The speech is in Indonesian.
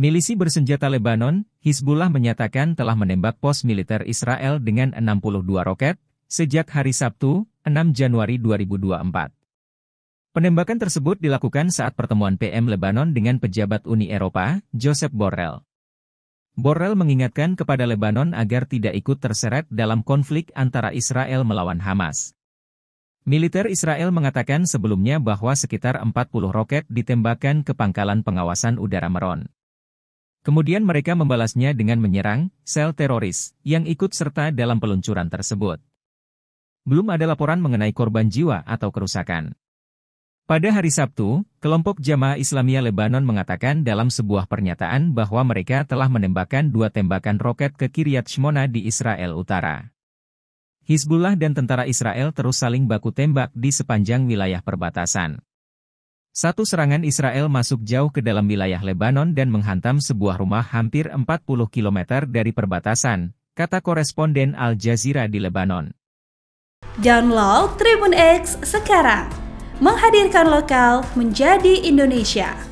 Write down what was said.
Milisi bersenjata Lebanon, Hizbullah menyatakan telah menembak pos militer Israel dengan 62 roket sejak hari Sabtu, 6 Januari 2024. Penembakan tersebut dilakukan saat pertemuan PM Lebanon dengan pejabat Uni Eropa, Joseph Borrell. Borrell mengingatkan kepada Lebanon agar tidak ikut terseret dalam konflik antara Israel melawan Hamas. Militer Israel mengatakan sebelumnya bahwa sekitar 40 roket ditembakkan ke pangkalan pengawasan udara Meron. Kemudian mereka membalasnya dengan menyerang sel teroris yang ikut serta dalam peluncuran tersebut. Belum ada laporan mengenai korban jiwa atau kerusakan. Pada hari Sabtu, kelompok Jamaah Islamia Lebanon mengatakan dalam sebuah pernyataan bahwa mereka telah menembakkan dua tembakan roket ke Kiryat Shmona di Israel Utara. Hizbullah dan tentara Israel terus saling baku tembak di sepanjang wilayah perbatasan. Satu serangan Israel masuk jauh ke dalam wilayah Lebanon dan menghantam sebuah rumah hampir 40 km dari perbatasan, kata koresponden Al Jazeera di Lebanon. Download Tribun X sekarang, menghadirkan lokal menjadi Indonesia.